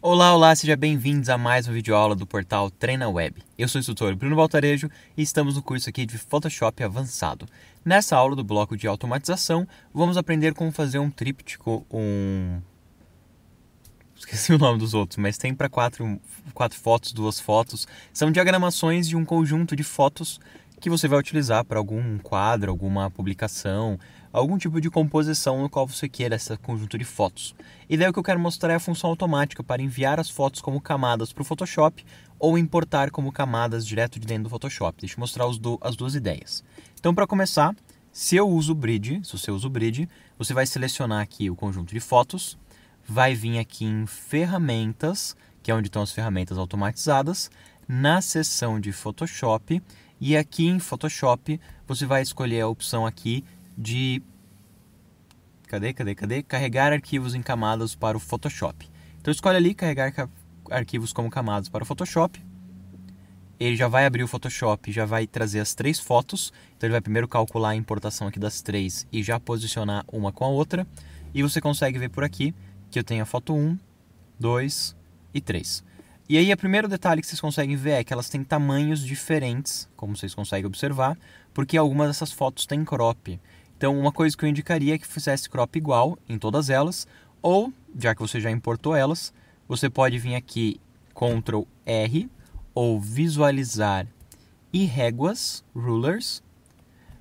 Olá, olá, sejam bem-vindos a mais uma videoaula do portal Treina Web. Eu sou o instrutor Bruno Baltarejo e estamos no curso aqui de Photoshop avançado. Nessa aula do bloco de automatização, vamos aprender como fazer um tríptico, um... Esqueci o nome dos outros, mas tem para quatro, quatro fotos, duas fotos. São diagramações de um conjunto de fotos que você vai utilizar para algum quadro, alguma publicação, algum tipo de composição no qual você queira esse conjunto de fotos. E daí o que eu quero mostrar é a função automática para enviar as fotos como camadas para o Photoshop ou importar como camadas direto de dentro do Photoshop. Deixa eu mostrar do, as duas ideias. Então, para começar, se eu uso o Bridge, se você usa o Bridge, você vai selecionar aqui o conjunto de fotos, vai vir aqui em Ferramentas, que é onde estão as ferramentas automatizadas, na seção de Photoshop, e aqui em Photoshop você vai escolher a opção aqui de. Cadê, cadê, cadê? Carregar arquivos em camadas para o Photoshop. Então escolhe ali carregar ca... arquivos como camadas para o Photoshop. Ele já vai abrir o Photoshop, já vai trazer as três fotos. Então ele vai primeiro calcular a importação aqui das três e já posicionar uma com a outra. E você consegue ver por aqui que eu tenho a foto 1, 2 e 3. E aí, o primeiro detalhe que vocês conseguem ver é que elas têm tamanhos diferentes, como vocês conseguem observar, porque algumas dessas fotos têm crop. Então, uma coisa que eu indicaria é que fizesse crop igual em todas elas, ou, já que você já importou elas, você pode vir aqui Ctrl R ou visualizar e réguas, rulers,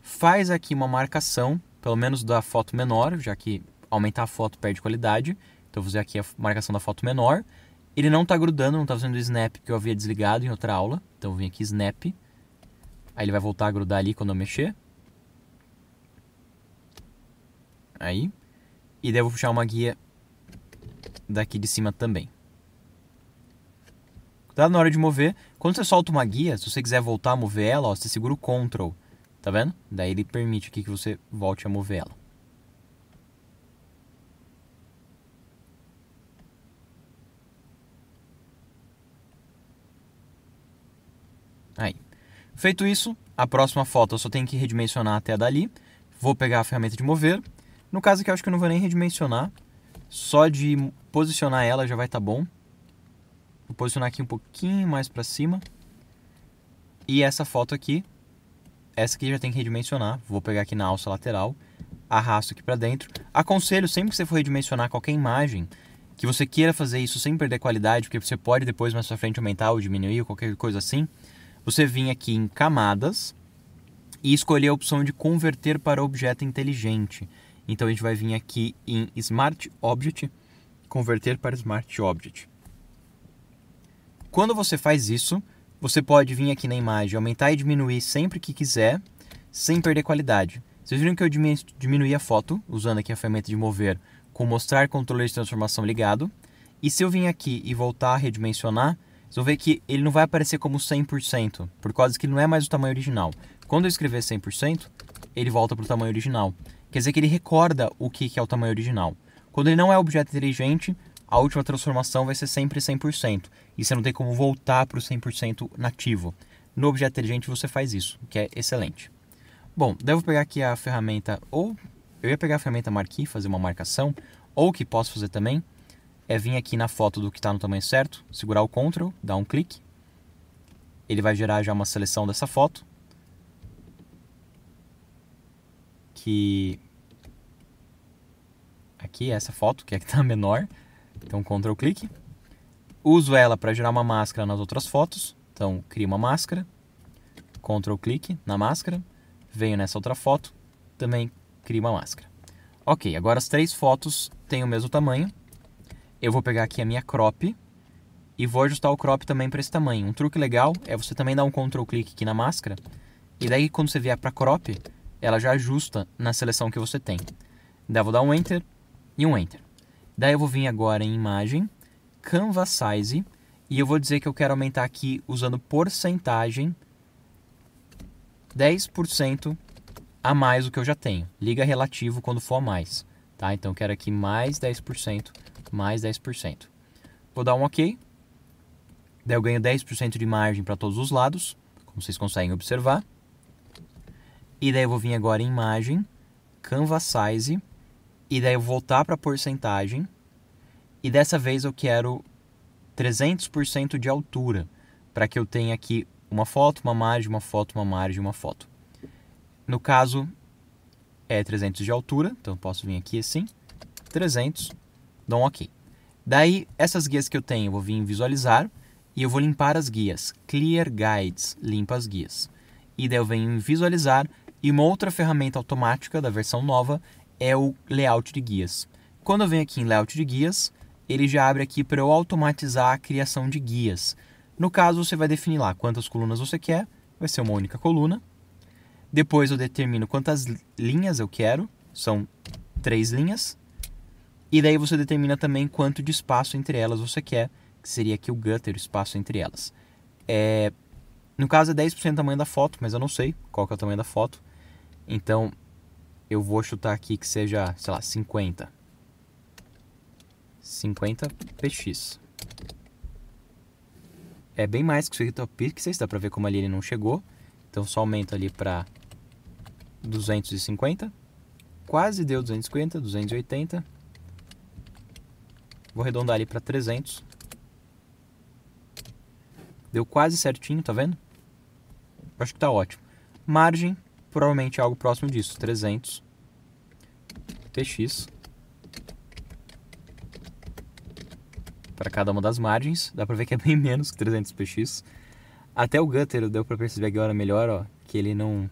faz aqui uma marcação, pelo menos da foto menor, já que aumentar a foto perde qualidade, então vou fazer aqui a marcação da foto menor. Ele não está grudando, não está fazendo o snap que eu havia desligado em outra aula, então eu vim aqui snap, aí ele vai voltar a grudar ali quando eu mexer. Aí. E devo puxar uma guia daqui de cima também. Cuidado na hora de mover. Quando você solta uma guia, se você quiser voltar a mover ela, ó, você segura o Ctrl. Tá vendo? Daí ele permite aqui que você volte a mover ela. Aí. Feito isso, a próxima foto eu só tenho que redimensionar até dali. Vou pegar a ferramenta de mover, no caso que eu acho que eu não vou nem redimensionar, só de posicionar ela já vai estar tá bom. Vou posicionar aqui um pouquinho mais para cima. E essa foto aqui, essa aqui já tem que redimensionar. Vou pegar aqui na alça lateral, arrasto aqui para dentro. Aconselho sempre que você for redimensionar qualquer imagem, que você queira fazer isso sem perder qualidade, porque você pode depois mais para frente aumentar ou diminuir ou qualquer coisa assim. Você vem aqui em camadas e escolher a opção de converter para objeto inteligente. Então a gente vai vir aqui em Smart Object, converter para Smart Object. Quando você faz isso, você pode vir aqui na imagem, aumentar e diminuir sempre que quiser, sem perder qualidade. Vocês viram que eu diminuí a foto, usando aqui a ferramenta de mover, com mostrar controle de transformação ligado. E se eu vir aqui e voltar a redimensionar, vocês vão ver que ele não vai aparecer como 100%, por causa que ele não é mais o tamanho original. Quando eu escrever 100%, ele volta para o tamanho original. Quer dizer que ele recorda o que, é o tamanho original. Quando ele não é objeto inteligente, a última transformação vai ser sempre 100%. E você não tem como voltar para o 100% nativo. No objeto inteligente você faz isso, que é excelente. Bom, devo pegar aqui a ferramenta, ou eu ia pegar a ferramenta Marquee, fazer uma marcação, ou o que posso fazer também é vir aqui na foto do que está no tamanho certo, segurar o Ctrl, dar um clique, ele vai gerar já uma seleção dessa foto, que aqui essa foto, que é que está menor. Então, Ctrl clique. Uso ela para gerar uma máscara nas outras fotos. Então, crio uma máscara. Ctrl clique na máscara. Venho nessa outra foto. Também crio uma máscara. Ok, agora as três fotos têm o mesmo tamanho. Eu vou pegar aqui a minha crop. E vou ajustar o crop também para esse tamanho. Um truque legal é você também dar um Ctrl clique aqui na máscara. E daí, quando você vier para crop, ela já ajusta na seleção que você tem. Daí eu vou dar um Enter e um Enter. Daí eu vou vir agora em Imagem, Canva Size, e eu vou dizer que eu quero aumentar aqui usando porcentagem 10% a mais do que eu já tenho. Liga relativo quando for a mais. Tá? Então eu quero aqui mais 10%, mais 10%. Vou dar um OK. Daí eu ganho 10% de margem para todos os lados, como vocês conseguem observar. E daí eu vou vir agora em imagem, canvas Size, e daí eu voltar para porcentagem. E dessa vez eu quero 300% de altura, para que eu tenha aqui uma foto, uma margem, uma foto, uma margem, uma foto. No caso, é 300 de altura, então eu posso vir aqui assim, 300, dou um OK. Daí, essas guias que eu tenho, eu vou vir em visualizar e eu vou limpar as guias. Clear Guides, limpa as guias. E daí eu venho em visualizar e uma outra ferramenta automática da versão nova é o layout de guias. Quando eu venho aqui em layout de guias, ele já abre aqui para eu automatizar a criação de guias. No caso, você vai definir lá quantas colunas você quer, vai ser uma única coluna. Depois eu determino quantas linhas eu quero, são três linhas. E daí você determina também quanto de espaço entre elas você quer, que seria aqui o gutter, o espaço entre elas. É... No caso é 10% do tamanho da foto, mas eu não sei qual é o tamanho da foto. Então, eu vou chutar aqui que seja, sei lá, 50. 50 PX. É bem mais que o Circuit of Pixels, dá pra ver como ali ele não chegou. Então só aumento ali pra 250. Quase deu 250, 280. Vou arredondar ali pra 300. Deu quase certinho, tá vendo? Acho que tá ótimo. Margem provavelmente algo próximo disso, 300 TX para cada uma das margens, dá para ver que é bem menos que 300 PX. Até o gutter deu para perceber agora melhor, ó, que ele não...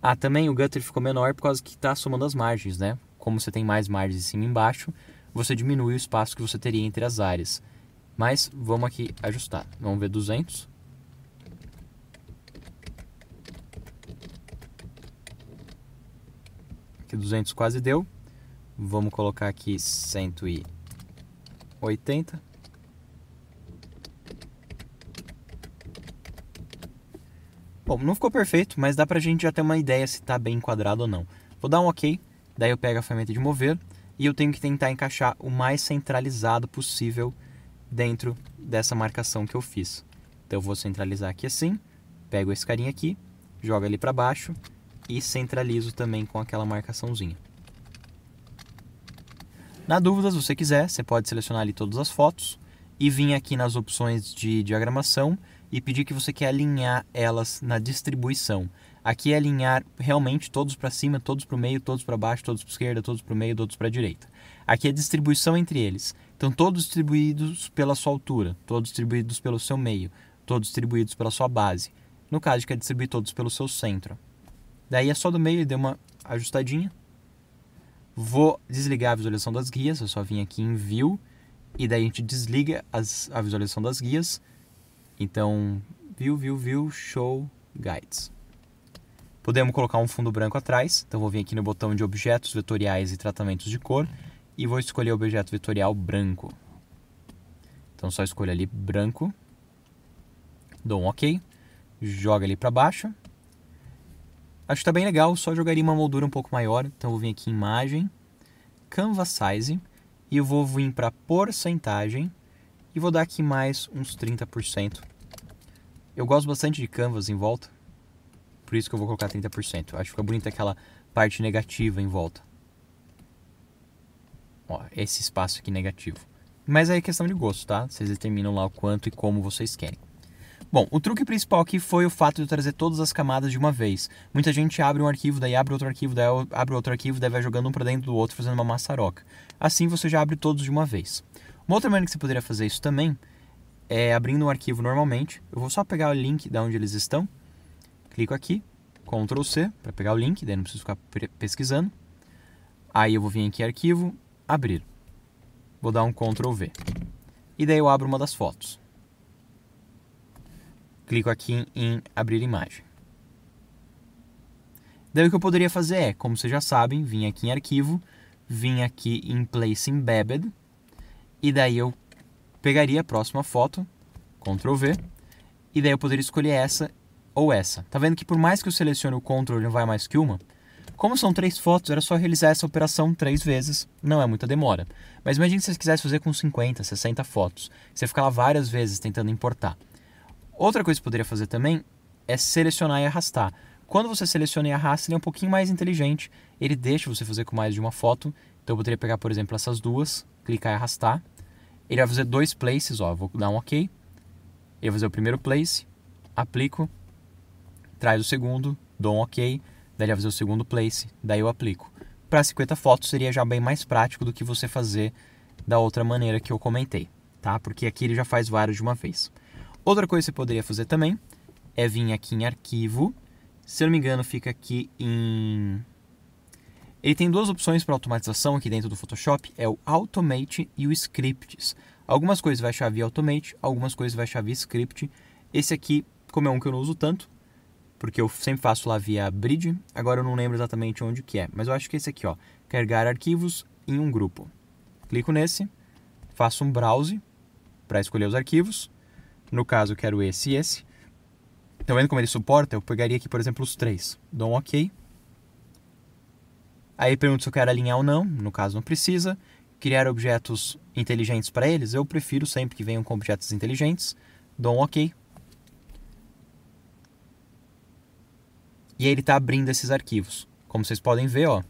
Ah, também o gutter ficou menor por causa que está somando as margens, né? Como você tem mais margens em cima e embaixo, você diminui o espaço que você teria entre as áreas. Mas vamos aqui ajustar. Vamos ver 200. que 200 quase deu. Vamos colocar aqui 180. Bom, não ficou perfeito, mas dá pra gente já ter uma ideia se tá bem enquadrado ou não. Vou dar um OK, daí eu pego a ferramenta de mover e eu tenho que tentar encaixar o mais centralizado possível dentro dessa marcação que eu fiz. Então eu vou centralizar aqui assim, pego esse carinha aqui, joga ele para baixo e centralizo também com aquela marcaçãozinha. Na dúvida, se você quiser, você pode selecionar ali todas as fotos e vir aqui nas opções de diagramação e pedir que você quer alinhar elas na distribuição. Aqui é alinhar realmente todos para cima, todos para o meio, todos para baixo, todos para esquerda, todos para o meio, todos para a direita. Aqui é distribuição entre eles. Então todos distribuídos pela sua altura, todos distribuídos pelo seu meio, todos distribuídos pela sua base. No caso, quer é distribuir todos pelo seu centro. Daí é só do meio, deu uma ajustadinha. Vou desligar a visualização das guias, eu só vim aqui em View, e daí a gente desliga as, a visualização das guias. Então, View, View, View, Show, Guides. Podemos colocar um fundo branco atrás, então vou vir aqui no botão de Objetos Vetoriais e Tratamentos de Cor, e vou escolher o objeto vetorial branco. Então só escolho ali branco, dou um OK, joga ali para baixo, Acho que tá bem legal, só jogaria uma moldura um pouco maior. Então eu vou vir aqui em imagem, canvas size, e eu vou vir para porcentagem, e vou dar aqui mais uns 30%. Eu gosto bastante de canvas em volta, por isso que eu vou colocar 30%. Acho que fica bonita aquela parte negativa em volta. Ó, esse espaço aqui negativo. Mas aí é questão de gosto, tá? Vocês determinam lá o quanto e como vocês querem. Bom, o truque principal aqui foi o fato de eu trazer todas as camadas de uma vez. Muita gente abre um arquivo, daí abre outro arquivo, daí abre outro arquivo, daí vai jogando um para dentro do outro, fazendo uma maçaroca. Assim você já abre todos de uma vez. Uma outra maneira que você poderia fazer isso também é abrindo um arquivo normalmente. Eu vou só pegar o link da onde eles estão, clico aqui, Ctrl C para pegar o link, daí não preciso ficar pesquisando. Aí eu vou vir aqui em arquivo, abrir. Vou dar um Ctrl V. E daí eu abro uma das fotos. Clico aqui em abrir imagem. Daí o que eu poderia fazer é, como vocês já sabem, vim aqui em arquivo, vim aqui em place embedded, e daí eu pegaria a próxima foto, Ctrl V, e daí eu poderia escolher essa ou essa. Tá vendo que por mais que eu selecione o Ctrl, não vai mais que uma? Como são três fotos, era só realizar essa operação três vezes, não é muita demora. Mas imagine se você quisesse fazer com 50, 60 fotos, você ficar lá várias vezes tentando importar. Outra coisa que poderia fazer também é selecionar e arrastar. Quando você seleciona e arrasta, ele é um pouquinho mais inteligente. Ele deixa você fazer com mais de uma foto. Então eu poderia pegar, por exemplo, essas duas, clicar e arrastar. Ele vai fazer dois places, ó. Vou dar um OK. Eu vou fazer o primeiro place, aplico, traz o segundo, dou um OK, daí ele vai fazer o segundo place, daí eu aplico. Para 50 fotos seria já bem mais prático do que você fazer da outra maneira que eu comentei, tá? Porque aqui ele já faz vários de uma vez. Outra coisa que você poderia fazer também é vir aqui em arquivo. Se eu não me engano, fica aqui em... Ele tem duas opções para automatização aqui dentro do Photoshop, é o Automate e o Scripts. Algumas coisas vai achar via Automate, algumas coisas vai achar via Script. Esse aqui, como é um que eu não uso tanto, porque eu sempre faço lá via Bridge, agora eu não lembro exatamente onde que é, mas eu acho que é esse aqui, ó, carregar arquivos em um grupo. Clico nesse, faço um browse para escolher os arquivos, no caso, eu quero esse e esse. Então, vendo como ele suporta? Eu pegaria aqui, por exemplo, os três. Dou um OK. Aí pergunto se eu quero alinhar ou não. No caso, não precisa. Criar objetos inteligentes para eles. Eu prefiro sempre que venham com objetos inteligentes. Dou um OK. E aí ele está abrindo esses arquivos. Como vocês podem ver, ó.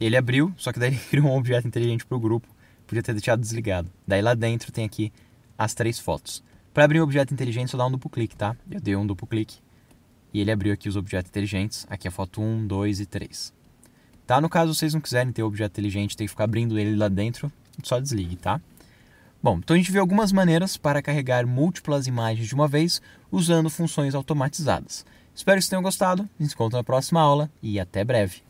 Ele abriu, só que daí ele criou um objeto inteligente para o grupo. Podia ter deixado desligado. Daí lá dentro tem aqui as três fotos. Para abrir um objeto inteligente, só dá um duplo clique, tá? Eu dei um duplo clique e ele abriu aqui os objetos inteligentes. Aqui a é foto 1, 2 e 3. Tá? No caso vocês não quiserem ter objeto inteligente, tem que ficar abrindo ele lá dentro, só desligue, tá? Bom, então a gente viu algumas maneiras para carregar múltiplas imagens de uma vez usando funções automatizadas. Espero que vocês tenham gostado, nos encontro na próxima aula e até breve.